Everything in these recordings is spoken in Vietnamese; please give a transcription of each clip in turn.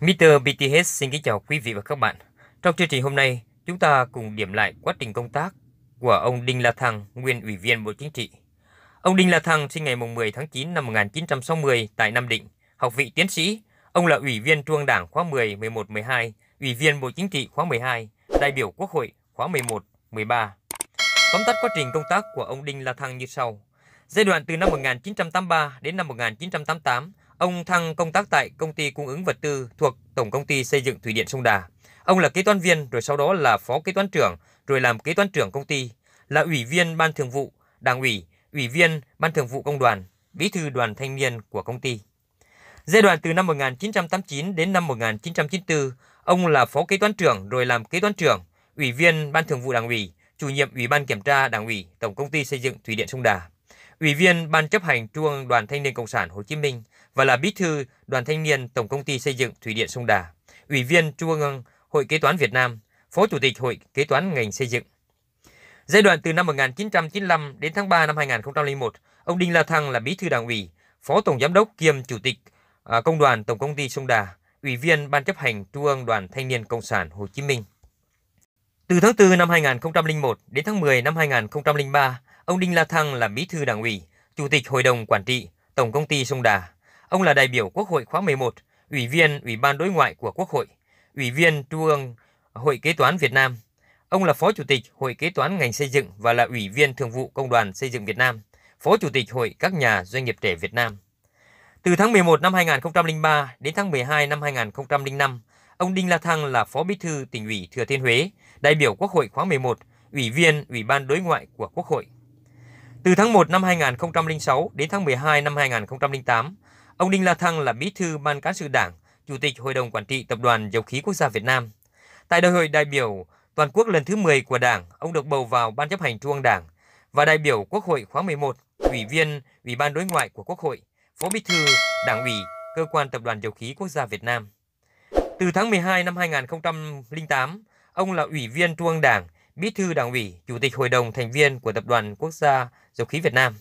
Mr. BTH xin kính chào quý vị và các bạn. Trong chương trình hôm nay, chúng ta cùng điểm lại quá trình công tác của ông Đinh La Thăng, nguyên Ủy viên Bộ Chính trị. Ông Đinh La Thăng sinh ngày 10 tháng 9 năm 1960 tại Nam Định, học vị tiến sĩ. Ông là Ủy viên Trung ương Đảng khóa 10, 11, 12, Ủy viên Bộ Chính trị khóa 12, đại biểu Quốc hội khóa 11, 13. Tóm tắt quá trình công tác của ông Đinh La Thăng như sau. Giai đoạn từ năm 1983 đến năm 1988, Ông Thăng công tác tại công ty cung ứng vật tư thuộc Tổng công ty xây dựng Thủy điện Sông Đà. Ông là kế toán viên rồi sau đó là phó kế toán trưởng, rồi làm kế toán trưởng công ty, là ủy viên ban thường vụ, đảng ủy, ủy viên ban thường vụ công đoàn, bí thư đoàn thanh niên của công ty. Giai đoạn từ năm 1989 đến năm 1994, ông là phó kế toán trưởng rồi làm kế toán trưởng, ủy viên ban thường vụ đảng ủy, chủ nhiệm ủy ban kiểm tra đảng ủy Tổng công ty xây dựng Thủy điện Sông Đà. Ủy viên Ban chấp hành Trung ương Đoàn Thanh niên Cộng sản Hồ Chí Minh và là bí thư Đoàn Thanh niên Tổng công ty Xây dựng Thủy điện Sông Đà, Ủy viên Trung ương Hội Kế toán Việt Nam, Phó Chủ tịch Hội Kế toán ngành xây dựng. Giai đoạn từ năm 1995 đến tháng 3 năm 2001, ông Đinh La Thăng là bí thư đảng ủy, Phó Tổng Giám đốc kiêm Chủ tịch à, Công đoàn Tổng Công ty Sông Đà, Ủy viên Ban chấp hành Trung ương Đoàn Thanh niên Cộng sản Hồ Chí Minh. Từ tháng 4 năm 2001 đến tháng 10 năm 2003, Ông Đinh La Thăng là bí thư đảng ủy, chủ tịch hội đồng quản trị Tổng công ty Sông Đà. Ông là đại biểu Quốc hội khóa 11, ủy viên Ủy ban đối ngoại của Quốc hội, ủy viên Trung ương Hội Kế toán Việt Nam. Ông là phó chủ tịch Hội Kế toán ngành xây dựng và là ủy viên Thường vụ Công đoàn Xây dựng Việt Nam, phó chủ tịch Hội các nhà doanh nghiệp trẻ Việt Nam. Từ tháng 11 năm 2003 đến tháng 12 năm 2005, ông Đinh La Thăng là phó bí thư tỉnh ủy Thừa Thiên Huế, đại biểu Quốc hội khóa 11, ủy viên Ủy ban đối ngoại của Quốc hội. Từ tháng 1 năm 2006 đến tháng 12 năm 2008, ông Đinh La Thăng là bí thư ban cán sự Đảng, chủ tịch Hội đồng quản trị Tập đoàn Dầu khí Quốc gia Việt Nam. Tại đại hội đại biểu toàn quốc lần thứ 10 của Đảng, ông được bầu vào Ban chấp hành Trung ương Đảng và đại biểu Quốc hội khóa 11, ủy viên Ủy ban đối ngoại của Quốc hội, phó bí thư Đảng ủy cơ quan Tập đoàn Dầu khí Quốc gia Việt Nam. Từ tháng 12 năm 2008, ông là ủy viên Trung ương Đảng, Bí thư Đảng ủy, Chủ tịch Hội đồng thành viên của Tập đoàn Quốc gia Dầu khí Việt Nam.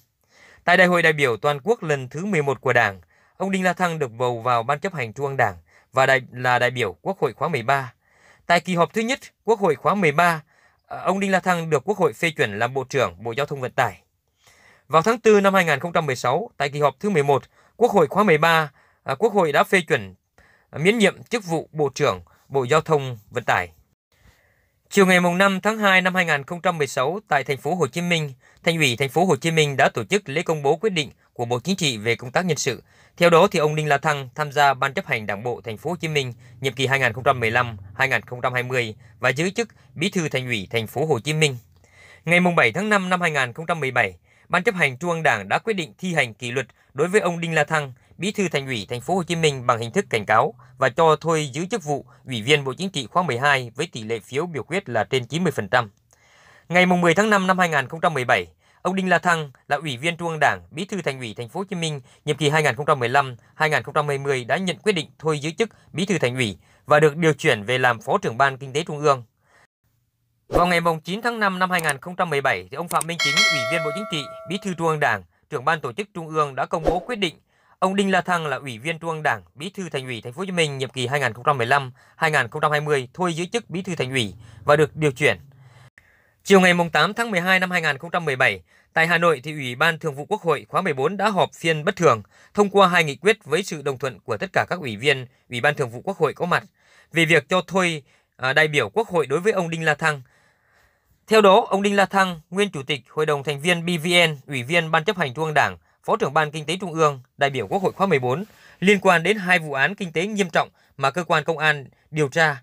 Tại Đại hội đại biểu toàn quốc lần thứ 11 của Đảng, ông Đinh La Thăng được bầu vào Ban chấp hành Trung ương Đảng và đại, là đại biểu Quốc hội khóa 13. Tại kỳ họp thứ nhất Quốc hội khóa 13, ông Đinh La Thăng được Quốc hội phê chuẩn làm Bộ trưởng Bộ Giao thông Vận tải. Vào tháng 4 năm 2016, tại kỳ họp thứ 11, Quốc hội khóa 13, à, Quốc hội đã phê chuẩn miễn nhiệm chức vụ Bộ trưởng Bộ Giao thông Vận tải. Chiều ngày 5 tháng 2 năm 2016 tại thành phố Hồ Chí Minh, Thành ủy thành phố Hồ Chí Minh đã tổ chức lễ công bố quyết định của Bộ Chính trị về công tác nhân sự. Theo đó thì ông Đinh La Thăng tham gia Ban chấp hành Đảng bộ thành phố Hồ Chí Minh nhiệm kỳ 2015-2020 và giữ chức Bí thư Thành ủy thành phố Hồ Chí Minh. Ngày 7 tháng 5 năm 2017, Ban chấp hành Trung ương Đảng đã quyết định thi hành kỷ luật đối với ông Đinh La Thăng Bí thư Thành ủy Thành phố Hồ Chí Minh bằng hình thức cảnh cáo và cho thôi giữ chức vụ Ủy viên Bộ Chính trị khóa 12 với tỷ lệ phiếu biểu quyết là trên 90%. Ngày 10 tháng 5 năm 2017, ông Đinh La Thăng là Ủy viên Trung ương Đảng, Bí thư Thành ủy Thành phố Hồ Chí Minh nhiệm kỳ 2015-2020 đã nhận quyết định thôi giữ chức Bí thư Thành ủy và được điều chuyển về làm Phó trưởng ban Kinh tế Trung ương. Vào ngày 9 tháng 5 năm 2017, thì ông Phạm Minh Chính, Ủy viên Bộ Chính trị, Bí thư Trung ương Đảng, trưởng ban tổ chức Trung ương đã công bố quyết định Ông Đinh La Thăng là Ủy viên Trung ương Đảng, Bí thư Thành ủy Thành phố Hồ Chí Minh nhiệm kỳ 2015-2020 thôi giữ chức Bí thư Thành ủy và được điều chuyển. Chiều ngày 8 tháng 12 năm 2017, tại Hà Nội thì Ủy ban Thường vụ Quốc hội khóa 14 đã họp phiên bất thường, thông qua hai nghị quyết với sự đồng thuận của tất cả các ủy viên Ủy ban Thường vụ Quốc hội có mặt về việc cho thôi à, đại biểu Quốc hội đối với ông Đinh La Thăng. Theo đó, ông Đinh La Thăng, nguyên chủ tịch Hội đồng thành viên BVN, ủy viên Ban chấp hành Trung ương Đảng, Phó trưởng Ban Kinh tế Trung ương, đại biểu Quốc hội khóa 14 liên quan đến hai vụ án kinh tế nghiêm trọng mà cơ quan công an điều tra.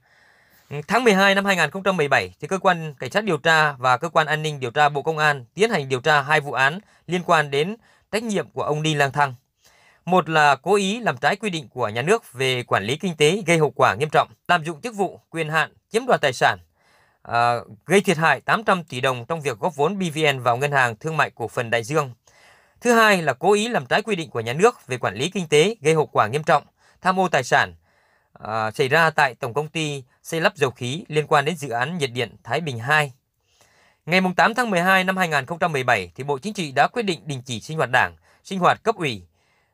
Tháng 12 năm 2017 thì cơ quan cảnh sát điều tra và cơ quan an ninh điều tra Bộ Công an tiến hành điều tra hai vụ án liên quan đến trách nhiệm của ông Đinh Lang Thăng. Một là cố ý làm trái quy định của nhà nước về quản lý kinh tế gây hậu quả nghiêm trọng, lạm dụng chức vụ, quyền hạn, chiếm đoạt tài sản, à, gây thiệt hại 800 tỷ đồng trong việc góp vốn BVN vào Ngân hàng Thương mại Cổ phần Đại Dương Thứ hai là cố ý làm trái quy định của nhà nước về quản lý kinh tế gây hậu quả nghiêm trọng, tham ô tài sản à, xảy ra tại Tổng công ty xây lắp dầu khí liên quan đến dự án nhiệt điện Thái Bình 2. Ngày 8 tháng 12 năm 2017 thì Bộ Chính trị đã quyết định đình chỉ sinh hoạt Đảng, sinh hoạt cấp ủy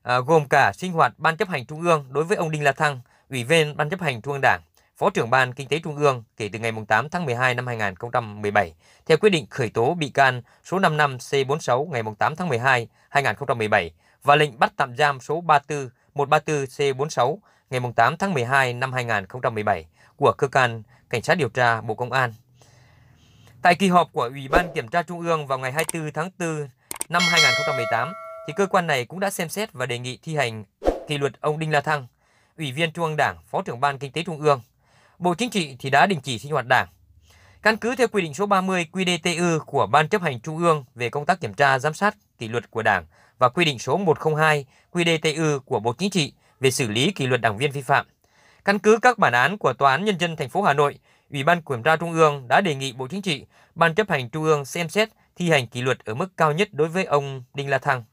à, gồm cả sinh hoạt Ban chấp hành Trung ương đối với ông Đinh La Thăng, Ủy viên Ban chấp hành Trung ương Đảng. Phó trưởng Ban Kinh tế Trung ương kể từ ngày 8 tháng 12 năm 2017 theo quyết định khởi tố bị can số 55 C46 ngày 8 tháng 12 2017 và lệnh bắt tạm giam số 34 134 C46 ngày 8 tháng 12 năm 2017 của cơ quan cảnh sát điều tra Bộ Công an. Tại kỳ họp của Ủy ban Kiểm tra Trung ương vào ngày 24 tháng 4 năm 2018 thì cơ quan này cũng đã xem xét và đề nghị thi hành kỷ luật ông Đinh La Thăng, Ủy viên Trung ương Đảng, Phó trưởng ban Kinh tế Trung ương Bộ Chính trị thì đã đình chỉ sinh hoạt Đảng. Căn cứ theo quy định số 30 qdtu của Ban chấp hành Trung ương về công tác kiểm tra giám sát kỷ luật của Đảng và quy định số 102 qdtu của Bộ Chính trị về xử lý kỷ luật đảng viên vi phạm. Căn cứ các bản án của Tòa án Nhân dân thành phố Hà Nội, Ủy ban Kiểm tra Trung ương đã đề nghị Bộ Chính trị, Ban chấp hành Trung ương xem xét thi hành kỷ luật ở mức cao nhất đối với ông Đinh La Thăng.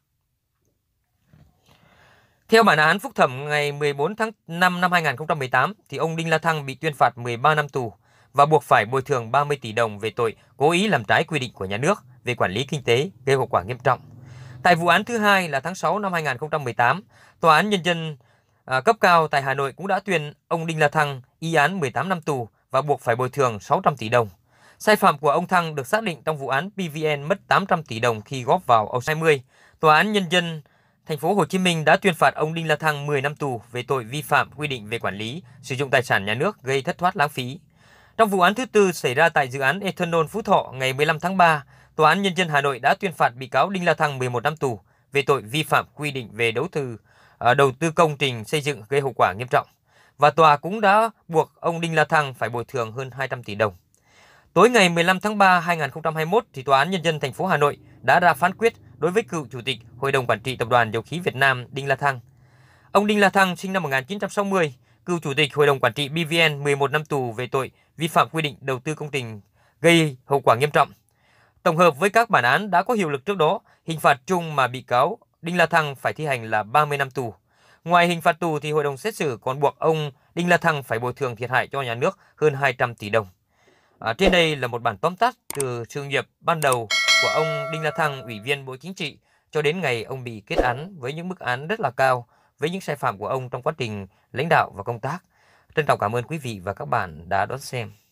Theo bản án phúc thẩm ngày 14 tháng 5 năm 2018 thì ông Đinh La Thăng bị tuyên phạt 13 năm tù và buộc phải bồi thường 30 tỷ đồng về tội cố ý làm trái quy định của nhà nước về quản lý kinh tế gây hậu quả nghiêm trọng. Tại vụ án thứ hai là tháng 6 năm 2018, tòa án nhân dân à, cấp cao tại Hà Nội cũng đã tuyên ông Đinh La Thăng y án 18 năm tù và buộc phải bồi thường 600 tỷ đồng. Sai phạm của ông Thăng được xác định trong vụ án PVN mất 800 tỷ đồng khi góp vào OX20. Tòa án nhân dân Thành phố Hồ Chí Minh đã tuyên phạt ông Đinh La Thăng 10 năm tù về tội vi phạm quy định về quản lý, sử dụng tài sản nhà nước gây thất thoát lãng phí. Trong vụ án thứ tư xảy ra tại dự án Ethanol Phú Thọ ngày 15 tháng 3, Tòa án Nhân dân Hà Nội đã tuyên phạt bị cáo Đinh La Thăng 11 năm tù về tội vi phạm quy định về đấu tư ờ, đầu tư công trình xây dựng gây hậu quả nghiêm trọng. Và tòa cũng đã buộc ông Đinh La Thăng phải bồi thường hơn 200 tỷ đồng. Tối ngày 15 tháng 3 2021 thì tòa án nhân dân thành phố Hà Nội đã ra phán quyết đối với cựu chủ tịch Hội đồng quản trị Tập đoàn Dầu khí Việt Nam Đinh La Thăng. Ông Đinh La Thăng sinh năm 1960, cựu chủ tịch Hội đồng quản trị BVN 11 năm tù về tội vi phạm quy định đầu tư công trình gây hậu quả nghiêm trọng. Tổng hợp với các bản án đã có hiệu lực trước đó, hình phạt chung mà bị cáo Đinh La Thăng phải thi hành là 30 năm tù. Ngoài hình phạt tù thì hội đồng xét xử còn buộc ông Đinh La Thăng phải bồi thường thiệt hại cho nhà nước hơn 200 tỷ đồng. À, trên đây là một bản tóm tắt từ sự nghiệp ban đầu của ông Đinh La Thăng, Ủy viên Bộ Chính trị, cho đến ngày ông bị kết án với những mức án rất là cao với những sai phạm của ông trong quá trình lãnh đạo và công tác. Trân trọng cảm ơn quý vị và các bạn đã đón xem.